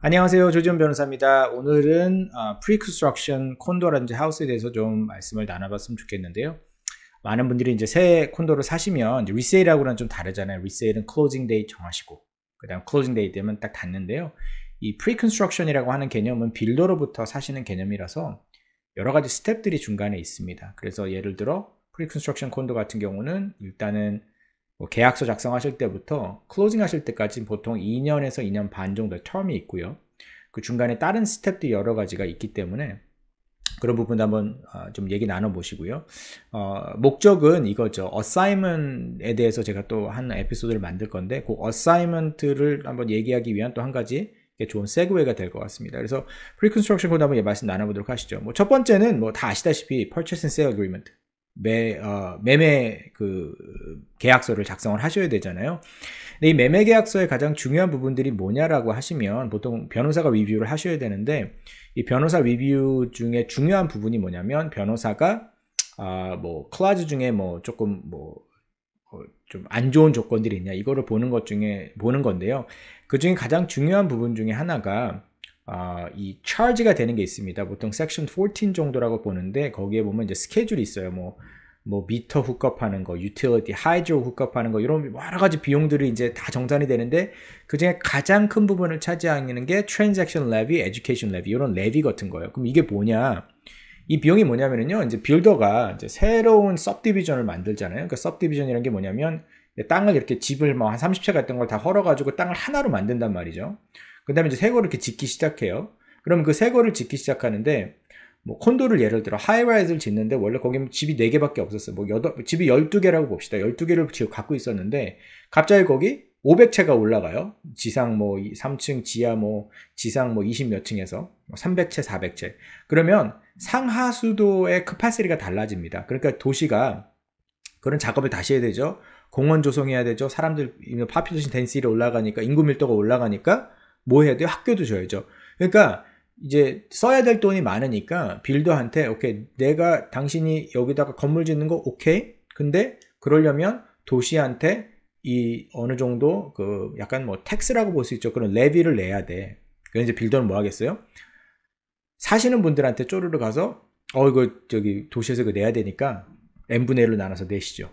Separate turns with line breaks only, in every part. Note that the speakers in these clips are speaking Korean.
안녕하세요. 조지훈 변호사입니다. 오늘은 프리컨스트럭션 어, 콘도라든지 하우스에 대해서 좀 말씀을 나눠봤으면 좋겠는데요. 많은 분들이 이제 새 콘도를 사시면 리세일하고는 좀 다르잖아요. 리세일은 클로징 데이 정하시고 그다음 클로징 데이 되면 딱 닫는데요. 이 pre-construction이라고 하는 개념은 빌더로부터 사시는 개념이라서 여러 가지 스텝들이 중간에 있습니다. 그래서 예를 들어 pre-construction 콘도 같은 경우는 일단은 뭐 계약서 작성하실 때부터 클로징 하실 때까지 보통 2년에서 2년 반 정도의 텀이 있고요. 그 중간에 다른 스텝도 여러 가지가 있기 때문에 그런 부분도 한번 어, 좀 얘기 나눠보시고요. 어, 목적은 이거죠. 어사이먼에 대해서 제가 또 한 에피소드를 만들 건데 그 어사이먼트를 한번 얘기하기 위한 또 한 가지 좋은 세그웨이가 될 것 같습니다. 그래서 pre-construction 코드 한번 말씀 나눠보도록 하시죠. 뭐 첫 번째는 뭐 다 아시다시피 purchase and sale agreement 매, 어, 매매 그 계약서를 작성을 하셔야 되잖아요. 근데 이 매매 계약서의 가장 중요한 부분들이 뭐냐라고 하시면 보통 변호사가 리뷰를 하셔야 되는데 이 변호사 리뷰 중에 중요한 부분이 뭐냐면 변호사가 아 뭐 클라즈 중에 뭐 조금 뭐 어, 좀안 좋은 조건들이 있냐 이거를 보는 것 중에 보는 건데요. 그 중에 가장 중요한 부분 중에 하나가 아, 이 charge가 되는 게 있습니다. 보통 섹션 14 정도라고 보는데 거기에 보면 이제 스케줄이 있어요. 뭐, 뭐 미터 훅업하는 거, 유틸리티, 하이드로 훅업하는 거 이런 여러 가지 비용들이 이제 다 정산이 되는데 그중에 가장 큰 부분을 차지하는 게 트랜잭션 레비, 에듀케이션 레비 이런 레비 같은 거예요. 그럼 이게 뭐냐? 이 비용이 뭐냐면요. 이제 빌더가 이제 새로운 섭디비전을 만들잖아요. 그 그러니까 섭디비전이라는 게 뭐냐면 땅을 이렇게 집을 뭐한 30채 같은 걸다 헐어가지고 땅을 하나로 만든단 말이죠. 그 다음에 이제 새거를 이렇게 짓기 시작해요. 그럼 그 새거를 짓기 시작하는데 뭐 콘도를 예를 들어 하이라이즈를 짓는데 원래 거기 집이 4개밖에 없었어요. 뭐여 집이 12개라고 봅시다. 12개를 지금 갖고 있었는데 갑자기 거기 500채가 올라가요. 지상 뭐 3층 지하 뭐 지상 뭐 20몇 층에서 300채, 뭐 400채. 그러면 상하수도의 크파시리가 달라집니다. 그러니까 도시가 그런 작업을 다시 해야 되죠. 공원 조성해야 되죠. 사람들 파피도이댄스시티 올라가니까 인구 밀도가 올라가니까 뭐 해야 돼요? 학교도 줘야죠. 그러니까 이제 써야 될 돈이 많으니까 빌더한테 오케이 내가 당신이 여기다가 건물 짓는 거 오케이. 근데 그러려면 도시한테 이 어느 정도 그 약간 뭐 텍스라고 볼 수 있죠. 그런 레비를 내야 돼. 그 이제 빌더는 뭐 하겠어요? 사시는 분들한테 쪼르르 가서 어 이거 저기 도시에서 그 내야 되니까 n분의 1로 나눠서 내시죠.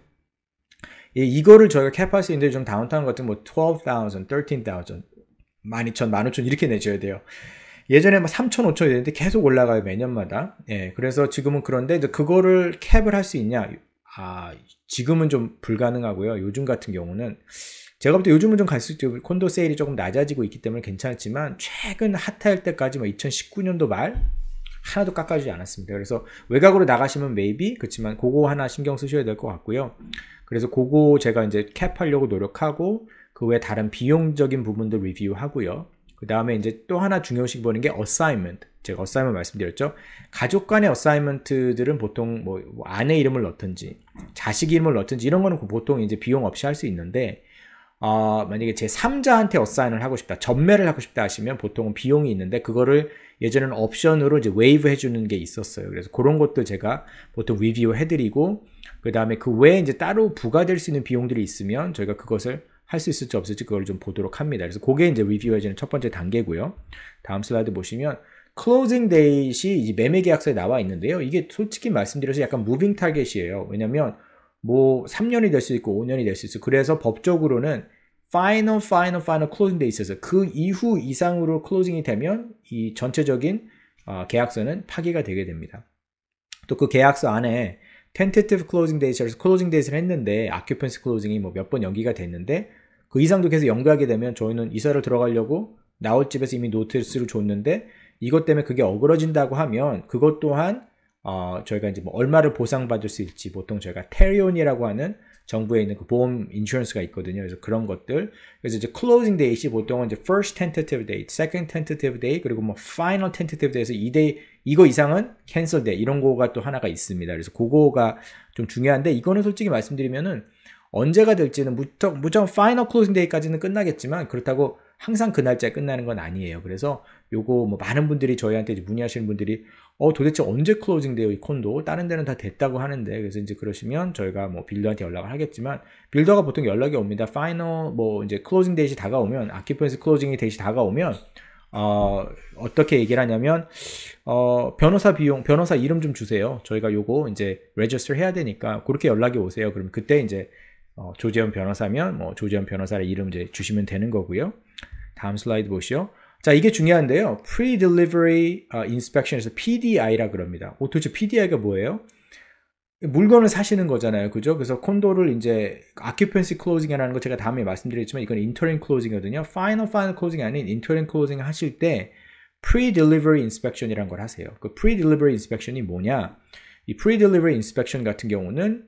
예, 이거를 저희가 캡할 수있는데좀 다운타운 같은 뭐 12,000, 13,000, 12,000, 15,000 이렇게 내줘야 돼요. 예전에 막 3,000, 5,000 이랬는데 계속 올라가요 매년마다. 예, 그래서 지금은 그런데 이제 그거를 캡을 할 수 있냐? 아, 지금은 좀 불가능하고요. 요즘 같은 경우는 제가 볼 때 요즘은 좀 갈수록 좀 콘도 세일이 조금 낮아지고 있기 때문에 괜찮지만 최근 핫할 때까지 뭐 2019년도 말 하나도 깎아주지 않았습니다. 그래서 외곽으로 나가시면 메이비 그렇지만 그거 하나 신경 쓰셔야 될 것 같고요. 그래서 그거 제가 이제 캡하려고 노력하고 그 외 다른 비용적인 부분도 리뷰하고요. 그 다음에 이제 또 하나 중요시 보는 게 어사이먼트. 제가 어사이먼 말씀드렸죠. 가족 간의 어사이먼트들은 보통 뭐 아내 이름을 넣든지 자식 이름을 넣든지 이런 거는 보통 이제 비용 없이 할 수 있는데 어, 만약에 제 3자한테 어사인을 하고 싶다, 전매를 하고 싶다 하시면 보통은 비용이 있는데 그거를 예전에는 옵션으로 이제 웨이브 해주는 게 있었어요. 그래서 그런 것도 제가 보통 리뷰 해드리고 그 다음에 그 외에 이제 따로 부과될 수 있는 비용들이 있으면 저희가 그것을 할 수 있을지 없을지 그걸 좀 보도록 합니다. 그래서 그게 이제 리뷰해주는 첫 번째 단계고요. 다음 슬라이드 보시면 closing d a 징 데이시 매매 계약서에 나와 있는데요. 이게 솔직히 말씀드려서 약간 무빙 타겟이에요. 왜냐면 뭐 3년이 될 수 있고 5년이 될 수 있어. 그래서 법적으로는 final final f i 파이널 파이널 파이널 클로징 돼 있어서 그 이후 이상으로 c l o s i n g 이 되면 이 전체적인 어, 계약서는 파기가 되게 됩니다. 또 그 계약서 안에 tentative closing date에서 closing date를 했는데 occupancy closing이 뭐 몇 번 연기가 됐는데 그 이상도 계속 연기하게 되면 저희는 이사를 들어가려고 나올 집에서 이미 노트스를 줬는데 이것 때문에 그게 어그러진다고 하면 그것 또한 어, 저희가 이제 뭐 얼마를 보상받을 수 있지 보통 저희가 테리온이라고 하는 정부에 있는 그 보험 인슈런스가 있거든요. 그래서 그런 것들. 그래서 이제 closing date이 보통은 이제 first tentative date, second tentative date, 그리고 뭐 final tentative date에서 이 day 이거 이상은 cancel d a t e 이런 거가 또 하나가 있습니다. 그래서 그거가 좀 중요한데 이거는 솔직히 말씀드리면은 언제가 될지는 무척 무척 final closing date까지는 끝나겠지만 그렇다고 항상 그 날짜에 끝나는 건 아니에요. 그래서 요거 뭐 많은 분들이 저희한테 문의하시는 분들이 어 도대체 언제 클로징 돼요 이 콘도 다른 데는 다 됐다고 하는데 그래서 이제 그러시면 저희가 뭐 빌더한테 연락을 하겠지만 빌더가 보통 연락이 옵니다 파이널 뭐 이제 클로징 데이시 다가오면 아키펀스 클로징이 데이시 다가오면 어, 어떻게 얘기를 하냐면, 어, 변호사 비용, 변호사 이름 좀 주세요. 저희가 요거 이제 레지스터 해야 되니까, 그렇게 연락이 오세요. 그럼 그때 이제, 어, 조재현 변호사면, 뭐, 조재현 변호사의 이름 이제 주시면 되는 거고요. 다음 슬라이드 보시오. 자, 이게 중요한데요. Pre-delivery inspection에서 PDI라 그럽니다. 오, 도대체 PDI가 뭐예요? 물건을 사시는 거잖아요. 그죠? 그래서 콘도를 이제 occupancy closing이라는 거 제가 다음에 말씀드렸지만 이건 interim closing이거든요. final final closing 아닌 interim closing 하실 때 pre-delivery inspection이란 걸 하세요. 그 pre-delivery inspection이 뭐냐? 이 pre-delivery inspection 같은 경우는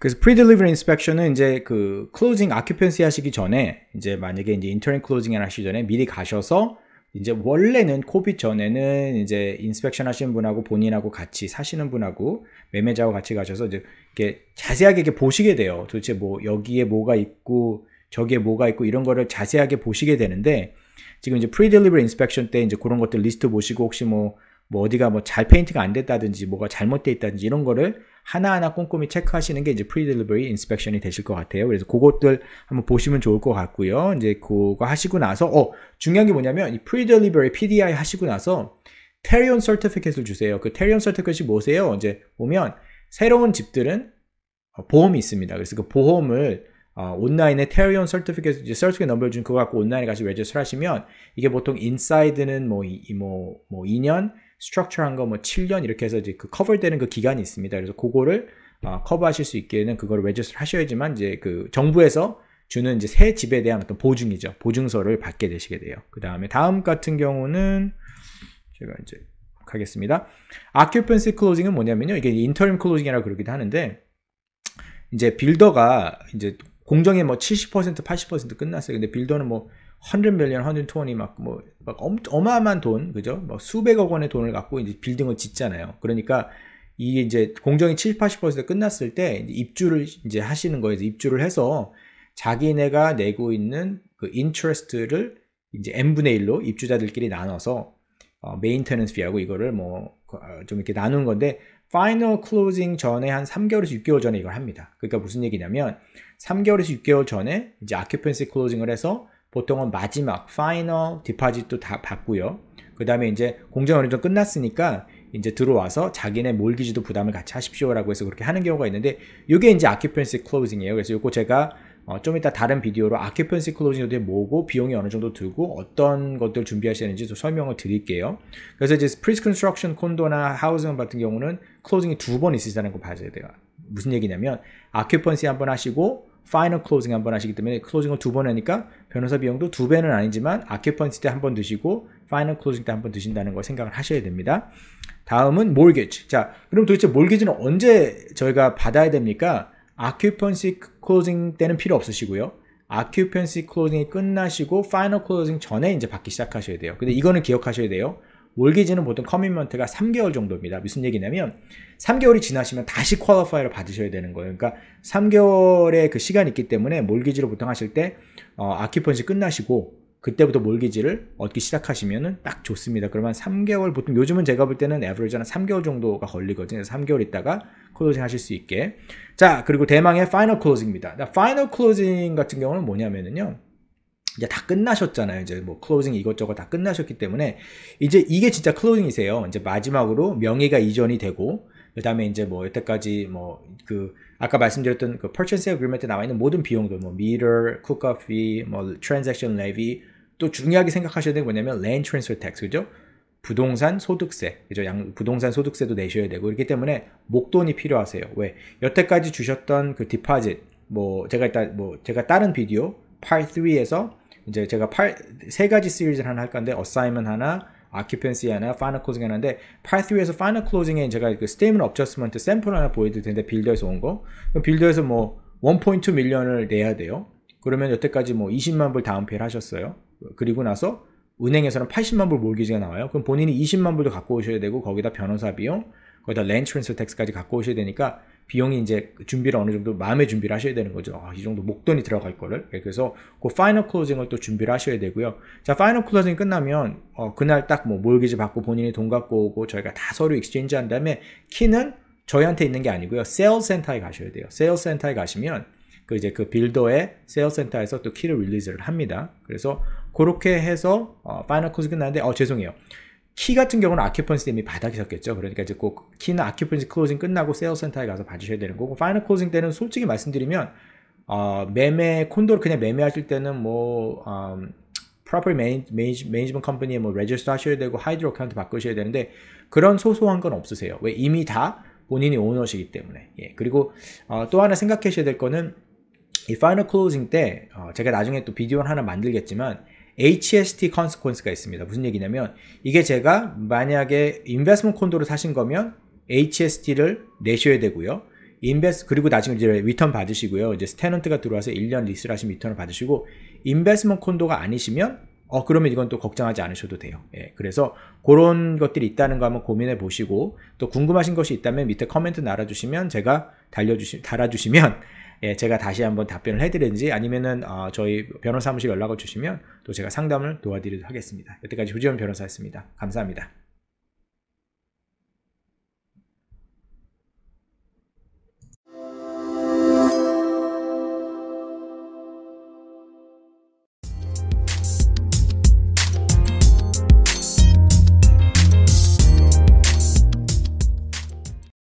그래서 pre-delivery inspection은 이제 그 closing occupancy 하시기 전에 이제 만약에 이제 intern closing을 하시기 전에 미리 가셔서 이제 원래는 코비 전에는 이제 인스펙션 하시는 분하고 본인하고 같이 사시는 분하고 매매자하고 같이 가셔서 이제 이렇게 자세하게 이렇게 보시게 돼요. 도대체 뭐 여기에 뭐가 있고 저기에 뭐가 있고 이런 거를 자세하게 보시게 되는데 지금 이제 pre-delivery inspection 때 이제 그런 것들 리스트 보시고 혹시 뭐뭐 어디가 뭐 잘 페인트가 안 됐다든지 뭐가 잘못되어 있다든지 이런 거를 하나하나 꼼꼼히 체크하시는 게 이제 프리딜리버리 인스펙션이 되실 것 같아요. 그래서 그것들 한번 보시면 좋을 것 같고요. 이제 그거 하시고 나서 어 중요한 게 뭐냐면 이 프리딜리버리 PDI 하시고 나서 테리온 서티피켓을 주세요. 그 테리온 서티피켓이 뭐세요? 이제 보면 새로운 집들은 어, 보험이 있습니다. 그래서 그 보험을 어, 온라인에 테리온 서티피켓 이제 서티피켓 넘버를 준 그거 갖고 온라인에 가서 레지스터 하시면 이게 보통 인사이드는 뭐 이 뭐뭐 뭐 2년 스트럭처한 거 뭐 7년 이렇게 해서 이제 그 커버되는 그 기간이 있습니다. 그래서 그거를 어, 아, 커버하실 수 있게는 그걸 레지스터 하셔야지만 이제 그 정부에서 주는 이제 새 집에 대한 어떤 보증이죠. 보증서를 받게 되시게 돼요. 그 다음에 다음 같은 경우는 제가 이제 하겠습니다. occupancy closing은 뭐냐면요. 이게 interim closing이라고 그러기도 하는데 이제 빌더가 이제 공정에 뭐 70% 80% 끝났어요. 근데 빌더는 뭐100 million, 120 막뭐 막 뭐, 어마어마한 돈, 그죠? 뭐, 수백억 원의 돈을 갖고 이제 빌딩을 짓잖아요. 그러니까 이게 이제 공정이 70, 80% 끝났을 때 이제 입주를 이제 하시는 거에요 입주를 해서 자기네가 내고 있는 그 인트레스트를 이제 n분의 1로 입주자들끼리 나눠서 어, 메인테넌스 비하고 이거를 뭐좀 그, 어, 이렇게 나눈 건데 파이널 클로징 전에 한 3개월에서 6개월 전에 이걸 합니다. 그러니까 무슨 얘기냐면 3개월에서 6개월 전에 이제 아큐펜시 클로징을 해서 보통은 마지막 파이널 디파짓도 다 받고요. 그 다음에 이제 공정 어느 정도 끝났으니까 이제 들어와서 자기네 몰기지도 부담을 같이 하십시오라고 해서 그렇게 하는 경우가 있는데 이게 이제 아큐펜 u 클로징이에요 그래서 이거 제가 어, 좀 이따 다른 비디오로 아큐펜 u 클로징에 대해 뭐고 비용이 어느 정도 들고 어떤 것들 준비하셔야 되는지 좀 설명을 드릴게요. 그래서 이제 p r e c o 트 s t r 콘도나 하우 u 같은 경우는 클로징이두 번 있으시다는 거봐야 돼요. 무슨 얘기냐면 아큐 c u p 한번 하시고 파이널 클로징 한번 하시기 때문에 클로징을 두 번 하니까 변호사 비용도 두 배는 아니지만 아큐펀시 때 한 번 드시고 파이널 클로징 때 한 번 드신다는 걸 생각을 하셔야 됩니다. 다음은 몰게지. 자, 그럼 도대체 몰게지는 언제 저희가 받아야 됩니까? 아큐펀시 클로징 때는 필요 없으시고요. 아큐펀시 클로징이 끝나시고 파이널 클로징 전에 이제 받기 시작하셔야 돼요. 근데 이거는 기억하셔야 돼요. 월기지는 보통 커밋먼트가 3개월 정도입니다. 무슨 얘기냐면 3개월이 지나시면 다시 퀄리파이를 받으셔야 되는 거예요. 그러니까 3개월의 그 시간이 있기 때문에 몰기지로 보통 하실 때 어, 아키펀시 끝나시고 그때부터 몰기지를 얻기 시작하시면딱 좋습니다. 그러면 3개월 보통 요즘은 제가 볼 때는 에버리지 는 3개월 정도가 걸리거든요. 3개월 있다가 클로징 하실 수 있게. 자, 그리고 대망의 파이널 클로징입니다. 파이널 클로징 같은 경우는 뭐냐면은요. 이제 다 끝나셨잖아요. 이제 뭐 클로징 이것저것 다 끝나셨기 때문에 이제 이게 진짜 클로징이세요. 이제 마지막으로 명의가 이전이 되고 그다음에 이제 뭐 여태까지 뭐 그 아까 말씀드렸던 그 purchase agreement에 나와 있는 모든 비용들 뭐 meter, cook fee, 뭐 transaction levy 또 중요하게 생각하셔야 되는 게 뭐냐면 land transfer tax 그죠? 부동산 소득세, 그죠? 양, 부동산 소득세도 내셔야 되고, 그렇기 때문에 목돈이 필요하세요. 왜? 여태까지 주셨던 그 디파짓, 뭐, 제가 일단, 뭐, 제가 다른 비디오, 파 a r 3에서 이제 제가 8, 세 가지 시리즈를 하나 할 건데 어사이먼 하나, occupancy 하나, final closing 하나인데 파이트에서 final closing에 제가 그 statement adjustment 샘플 하나 보여드릴 텐데 빌더에서 온 거. 그럼 빌더에서 뭐1.2 밀리언을 내야 돼요. 그러면 여태까지 뭐 20만 불 다운 페이를 하셨어요. 그리고 나서 은행에서는 80만 불 몰기지가 나와요. 그럼 본인이 20만 불도 갖고 오셔야 되고 거기다 변호사 비용, 거기다 렌트랜스 텍스까지 갖고 오셔야 되니까 비용이 이제 준비를 어느 정도 마음의 준비를 하셔야 되는 거죠. 아, 이 정도 목돈이 들어갈 거를. 예, 그래서 그 파이널 클로징을 또 준비를 하셔야 되고요. 자, 파이널 클로징 끝나면 어, 그날 딱뭐 몰기지 받고 본인이 돈 갖고 오고 저희가 다 서류 익스체인지 한 다음에 키는 저희한테 있는 게 아니고요. 세일 센터에 가셔야 돼요. 세일 센터에 가시면 그 이제 그 빌더의 세일 센터에서 또 키를 릴리즈를 합니다. 그래서 그렇게 해서 어, 파이널 클로징 끝나는데 어 죄송해요. 키 같은 경우는 아큐펀스때문바닥에 섰겠죠. 그러니까 이제 꼭 키는 아큐펀스 클로징 끝나고 세일 센터에 가서 봐주셔야 되는 거고 파이널 클로징 때는 솔직히 말씀드리면 어, 매매 콘도를 그냥 매매하실 때는 뭐 어, 프로퍼리 매니지, 매니지먼트 컴퍼니에 뭐 레지스터 하셔야 되고 하이드로 카운트 바꾸셔야 되는데 그런 소소한 건 없으세요. 왜 이미 다 본인이 오너시기 때문에. 예. 그리고 어, 또 하나 생각하셔야 될 거는 이 파이널 클로징 때 어, 제가 나중에 또 비디오를 하나 만들겠지만 HST consequence가 있습니다. 무슨 얘기냐면 이게 제가 만약에 인베스먼트 콘도를 사신 거면 HST를 내셔야 되고요. 인베스 그리고 나중에 이제 리턴 받으시고요. 이제 스테넌트가 들어와서 1년 리스를 하시면 리턴을 받으시고 인베스먼트 콘도가 아니시면 어 그러면 이건 또 걱정하지 않으셔도 돼요. 예, 그래서 그런 것들이 있다는 거 한번 고민해 보시고 또 궁금하신 것이 있다면 밑에 커멘트 날아주시면 제가 달려주시 달아주시면 예, 제가 다시 한번 답변을 해드리는지 아니면은 어, 저희 변호사무실 연락을 주시면 또 제가 상담을 도와드리도록 하겠습니다. 여태까지 조지현 변호사였습니다. 감사합니다.